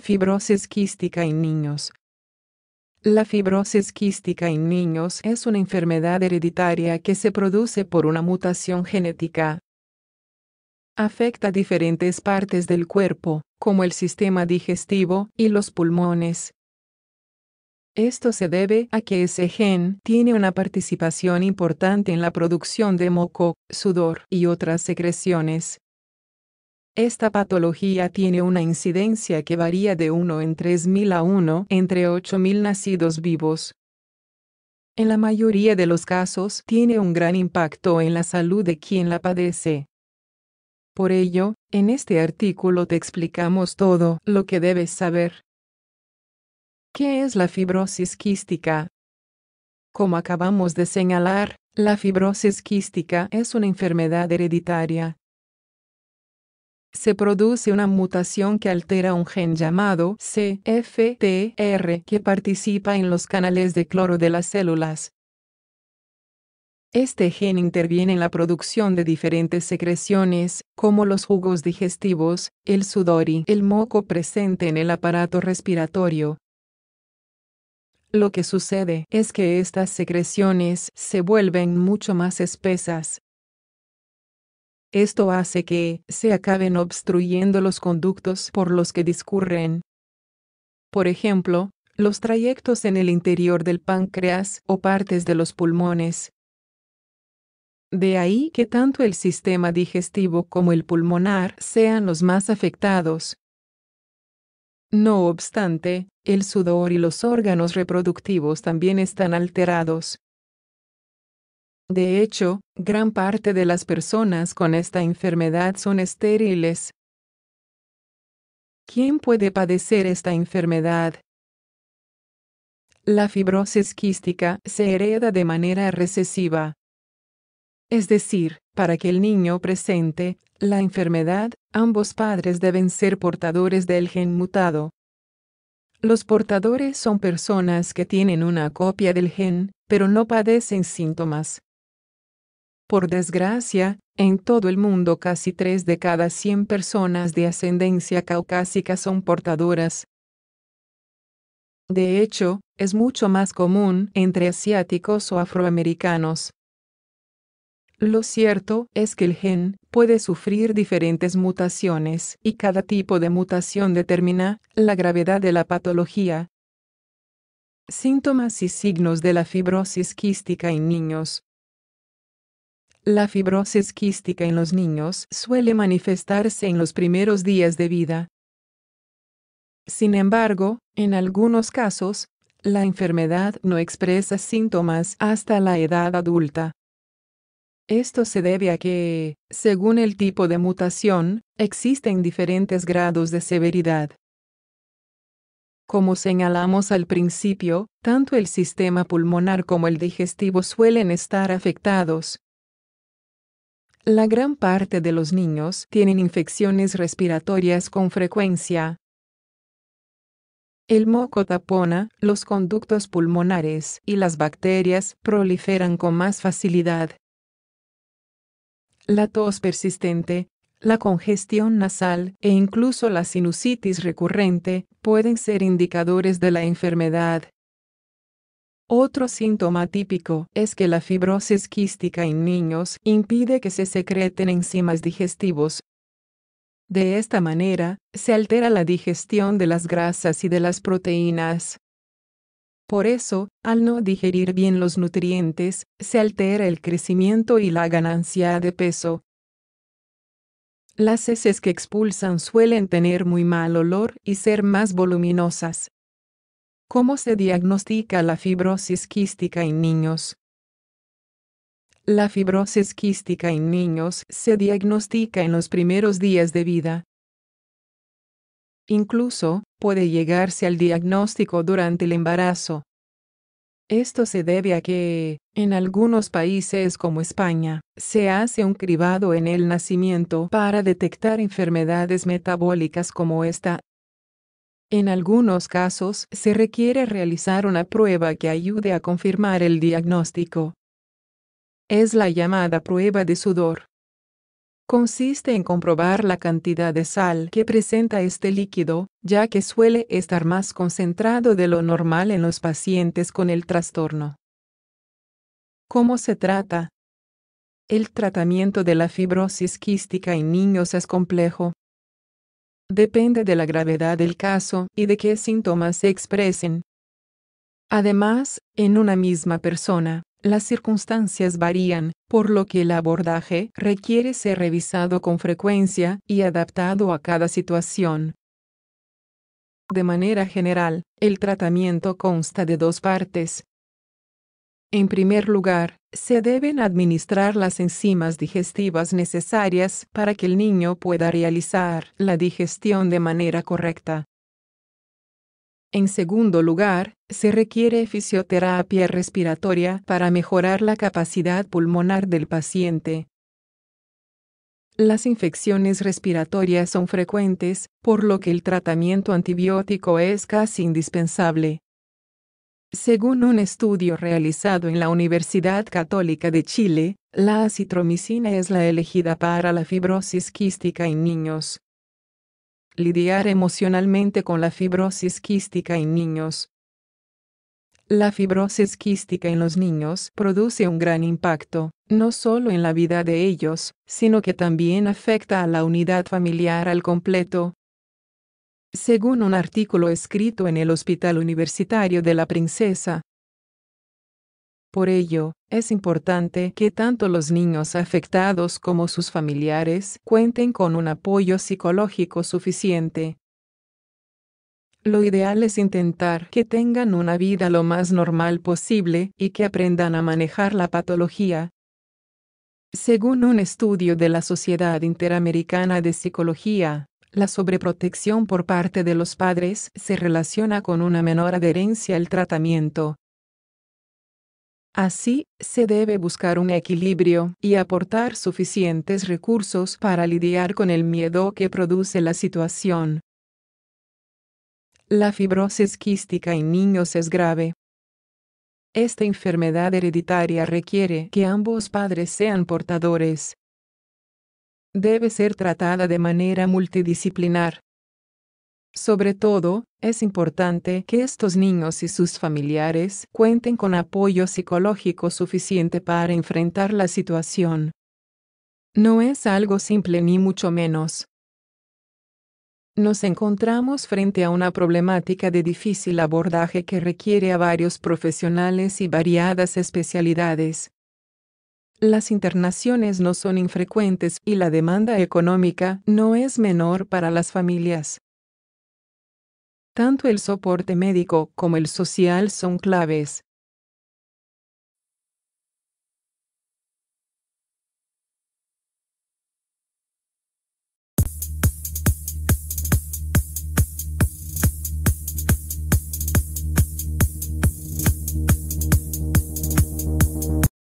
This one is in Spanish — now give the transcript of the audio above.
Fibrosis quística en niños. La fibrosis quística en niños es una enfermedad hereditaria que se produce por una mutación genética. Afecta diferentes partes del cuerpo, como el sistema digestivo y los pulmones, esto se debe a que ese gen tiene una participación importante en la producción de moco, sudor y otras secreciones. Esta patología tiene una incidencia que varía de 1 en 3.000 a 1 entre 8.000 nacidos vivos. En la mayoría de los casos tiene un gran impacto en la salud de quien la padece. Por ello, en este artículo te explicamos todo lo que debes saber ¿Qué es la fibrosis quística? Como acabamos de señalar, la fibrosis quística es una enfermedad hereditaria. Se produce una mutación que altera un gen llamado CFTR que participa en los canales de cloro de las células. Este gen interviene en la producción de diferentes secreciones, como los jugos digestivos, el sudor y el moco presente en el aparato respiratorio. Lo que sucede es que estas secreciones se vuelven mucho más espesas. Esto hace que se acaben obstruyendo los conductos por los que discurren. Por ejemplo, los trayectos en el interior del páncreas o partes de los pulmones. De ahí que tanto el sistema digestivo como el pulmonar sean los más afectados, no obstante, el sudor y los órganos reproductivos también están alterados. De hecho, gran parte de las personas con esta enfermedad son estériles. ¿Quién puede padecer esta enfermedad? La fibrosis quística se hereda de manera recesiva. Es decir, para que el niño presente la enfermedad, ambos padres deben ser portadores del gen mutado. Los portadores son personas que tienen una copia del gen, pero no padecen síntomas. Por desgracia, en todo el mundo casi 3 de cada 100 personas de ascendencia caucásica son portadoras. De hecho, es mucho más común entre asiáticos o afroamericanos. Lo cierto es que el gen puede sufrir diferentes mutaciones y cada tipo de mutación determina la gravedad de la patología. Síntomas y signos de la fibrosis quística en niños. La fibrosis quística en los niños suele manifestarse en los primeros días de vida. Sin embargo, en algunos casos, la enfermedad no expresa síntomas hasta la edad adulta. Esto se debe a que, según el tipo de mutación, existen diferentes grados de severidad. Como señalamos al principio, tanto el sistema pulmonar como el digestivo suelen estar afectados. La gran parte de los niños tienen infecciones respiratorias con frecuencia. El moco tapona los conductos pulmonares y las bacterias proliferan con más facilidad la tos persistente, la congestión nasal e incluso la sinusitis recurrente pueden ser indicadores de la enfermedad. Otro síntoma típico es que la fibrosis quística en niños impide que se secreten enzimas digestivos. De esta manera, se altera la digestión de las grasas y de las proteínas. Por eso, al no digerir bien los nutrientes, se altera el crecimiento y la ganancia de peso. Las heces que expulsan suelen tener muy mal olor y ser más voluminosas. ¿Cómo se diagnostica la fibrosis quística en niños? La fibrosis quística en niños se diagnostica en los primeros días de vida, Incluso, puede llegarse al diagnóstico durante el embarazo. Esto se debe a que, en algunos países como España, se hace un cribado en el nacimiento para detectar enfermedades metabólicas como esta. En algunos casos se requiere realizar una prueba que ayude a confirmar el diagnóstico. Es la llamada prueba de sudor consiste en comprobar la cantidad de sal que presenta este líquido, ya que suele estar más concentrado de lo normal en los pacientes con el trastorno. ¿Cómo se trata? El tratamiento de la fibrosis quística en niños es complejo. Depende de la gravedad del caso y de qué síntomas se expresen. Además, en una misma persona, las circunstancias varían, por lo que el abordaje requiere ser revisado con frecuencia y adaptado a cada situación. De manera general, el tratamiento consta de dos partes. En primer lugar, se deben administrar las enzimas digestivas necesarias para que el niño pueda realizar la digestión de manera correcta. En segundo lugar, se requiere fisioterapia respiratoria para mejorar la capacidad pulmonar del paciente. Las infecciones respiratorias son frecuentes, por lo que el tratamiento antibiótico es casi indispensable. Según un estudio realizado en la Universidad Católica de Chile, la acitromicina es la elegida para la fibrosis quística en niños lidiar emocionalmente con la fibrosis quística en niños. La fibrosis quística en los niños produce un gran impacto, no solo en la vida de ellos, sino que también afecta a la unidad familiar al completo. Según un artículo escrito en el Hospital Universitario de la Princesa, por ello, es importante que tanto los niños afectados como sus familiares cuenten con un apoyo psicológico suficiente. Lo ideal es intentar que tengan una vida lo más normal posible y que aprendan a manejar la patología. Según un estudio de la Sociedad Interamericana de Psicología, la sobreprotección por parte de los padres se relaciona con una menor adherencia al tratamiento, Así, se debe buscar un equilibrio y aportar suficientes recursos para lidiar con el miedo que produce la situación. La fibrosis quística en niños es grave. Esta enfermedad hereditaria requiere que ambos padres sean portadores. Debe ser tratada de manera multidisciplinar, sobre todo, es importante que estos niños y sus familiares cuenten con apoyo psicológico suficiente para enfrentar la situación. No es algo simple ni mucho menos. Nos encontramos frente a una problemática de difícil abordaje que requiere a varios profesionales y variadas especialidades. Las internaciones no son infrecuentes y la demanda económica no es menor para las familias. Tanto el soporte médico como el social son claves